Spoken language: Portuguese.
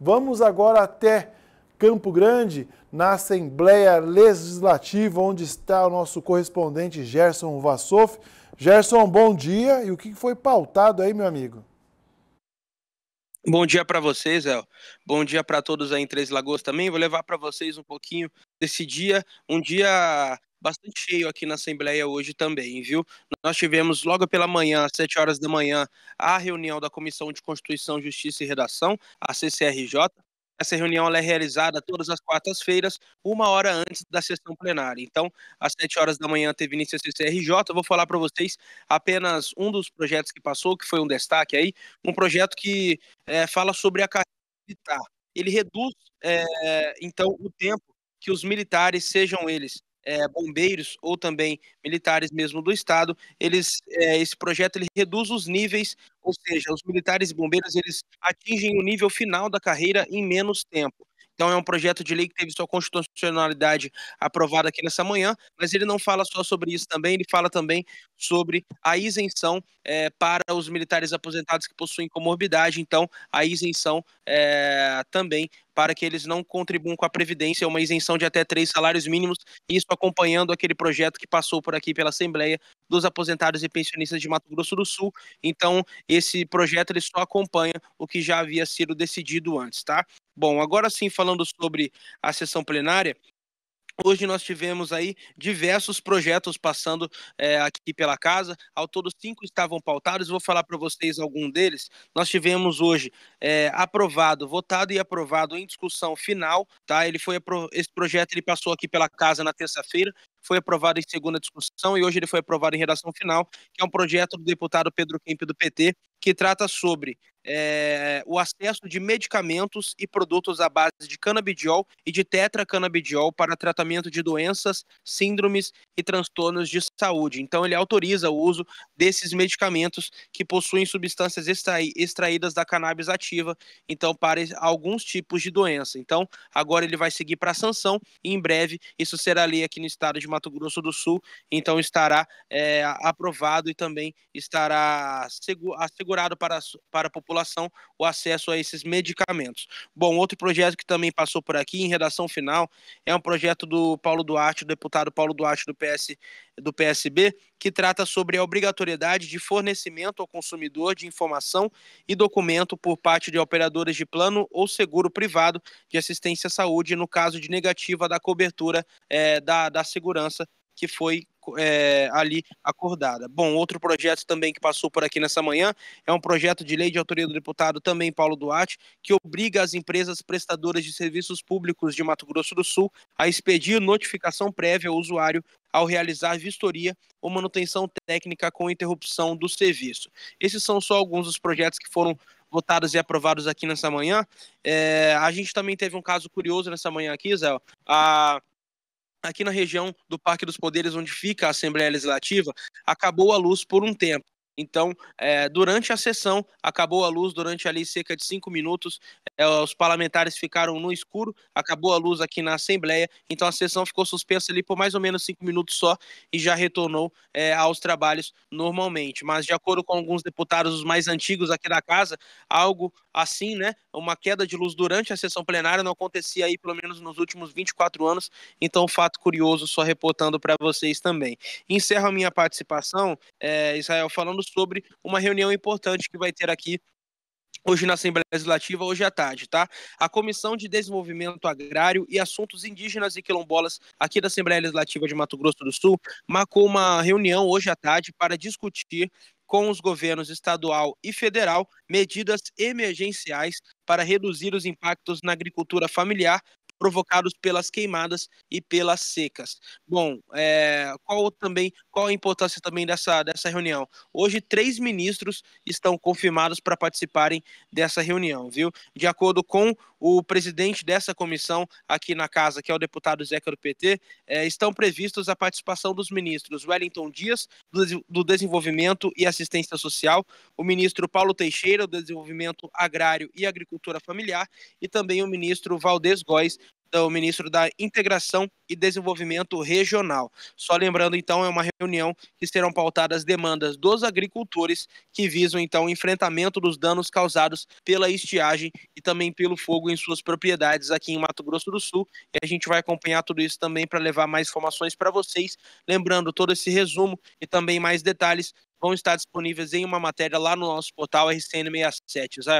Vamos agora até Campo Grande, na Assembleia Legislativa, onde está o nosso correspondente Gerson Vassoff. Gerson, bom dia. E o que foi pautado aí, meu amigo? Bom dia para vocês, El. Bom dia para todos aí em Três Lagoas também. Vou levar para vocês um pouquinho desse dia, um dia bastante cheio aqui na Assembleia hoje também, viu? Nós tivemos logo pela manhã, às 7 horas da manhã, a reunião da Comissão de Constituição, Justiça e Redação, a CCRJ. Essa reunião é realizada todas as quartas-feiras, uma hora antes da sessão plenária. Então, às 7 horas da manhã teve início a CCRJ. Eu vou falar para vocês apenas um dos projetos que passou, que foi um destaque aí, um projeto que é, fala sobre a carreira militar. Ele reduz, é, então, o tempo que os militares, sejam eles é, bombeiros ou também militares mesmo do estado, eles é, esse projeto ele reduz os níveis, ou seja, os militares e bombeiros eles atingem o nível final da carreira em menos tempo. Então é um projeto de lei que teve sua constitucionalidade aprovada aqui nessa manhã, mas ele não fala só sobre isso também, ele fala também sobre a isenção é, para os militares aposentados que possuem comorbidade, então a isenção é, também para que eles não contribuam com a Previdência, uma isenção de até três salários mínimos, isso acompanhando aquele projeto que passou por aqui pela Assembleia dos Aposentados e Pensionistas de Mato Grosso do Sul. Então, esse projeto ele só acompanha o que já havia sido decidido antes, tá? Bom, agora sim, falando sobre a sessão plenária, Hoje nós tivemos aí diversos projetos passando é, aqui pela casa. Ao todo cinco estavam pautados. Vou falar para vocês algum deles. Nós tivemos hoje é, aprovado, votado e aprovado em discussão final, tá? Ele foi esse projeto ele passou aqui pela casa na terça-feira foi aprovado em segunda discussão e hoje ele foi aprovado em redação final, que é um projeto do deputado Pedro Kemp do PT, que trata sobre é, o acesso de medicamentos e produtos à base de canabidiol e de tetracanabidiol para tratamento de doenças, síndromes e transtornos de saúde. Então, ele autoriza o uso desses medicamentos que possuem substâncias extraídas da cannabis ativa, então, para alguns tipos de doença. Então, agora ele vai seguir para a sanção e em breve isso será lei aqui no estado de Mato Grosso do Sul, então estará é, aprovado e também estará assegurado para, para a população população o acesso a esses medicamentos. Bom, outro projeto que também passou por aqui em redação final é um projeto do Paulo Duarte, do deputado Paulo Duarte do PS do PSB, que trata sobre a obrigatoriedade de fornecimento ao consumidor de informação e documento por parte de operadoras de plano ou seguro privado de assistência à saúde no caso de negativa da cobertura é, da, da segurança que foi é, ali acordada. Bom, outro projeto também que passou por aqui nessa manhã é um projeto de lei de autoria do deputado também Paulo Duarte, que obriga as empresas prestadoras de serviços públicos de Mato Grosso do Sul a expedir notificação prévia ao usuário ao realizar vistoria ou manutenção técnica com interrupção do serviço. Esses são só alguns dos projetos que foram votados e aprovados aqui nessa manhã. É, a gente também teve um caso curioso nessa manhã aqui, Zé. A aqui na região do Parque dos Poderes, onde fica a Assembleia Legislativa, acabou a luz por um tempo. Então, é, durante a sessão, acabou a luz durante ali cerca de cinco minutos, é, os parlamentares ficaram no escuro, acabou a luz aqui na Assembleia, então a sessão ficou suspensa ali por mais ou menos cinco minutos só e já retornou é, aos trabalhos normalmente. Mas, de acordo com alguns deputados, os mais antigos aqui da casa, algo assim, né? Uma queda de luz durante a sessão plenária não acontecia aí pelo menos nos últimos 24 anos, então, fato curioso, só reportando para vocês também. Encerro a minha participação, Israel, falando sobre uma reunião importante que vai ter aqui hoje na Assembleia Legislativa, hoje à tarde, tá? A Comissão de Desenvolvimento Agrário e Assuntos Indígenas e Quilombolas aqui da Assembleia Legislativa de Mato Grosso do Sul marcou uma reunião hoje à tarde para discutir com os governos estadual e federal medidas emergenciais para reduzir os impactos na agricultura familiar provocados pelas queimadas e pelas secas. Bom, é, qual também qual a importância também dessa, dessa reunião? Hoje três ministros estão confirmados para participarem dessa reunião, viu? De acordo com o presidente dessa comissão aqui na casa, que é o deputado Zeca do PT, é, estão previstos a participação dos ministros Wellington Dias do, do Desenvolvimento e Assistência Social, o ministro Paulo Teixeira do Desenvolvimento Agrário e Agricultura Familiar e também o ministro Valdez Góes do ministro da Integração e Desenvolvimento Regional. Só lembrando, então, é uma reunião que serão pautadas demandas dos agricultores que visam, então, o enfrentamento dos danos causados pela estiagem e também pelo fogo em suas propriedades aqui em Mato Grosso do Sul. E a gente vai acompanhar tudo isso também para levar mais informações para vocês. Lembrando, todo esse resumo e também mais detalhes vão estar disponíveis em uma matéria lá no nosso portal RCN67. Israel.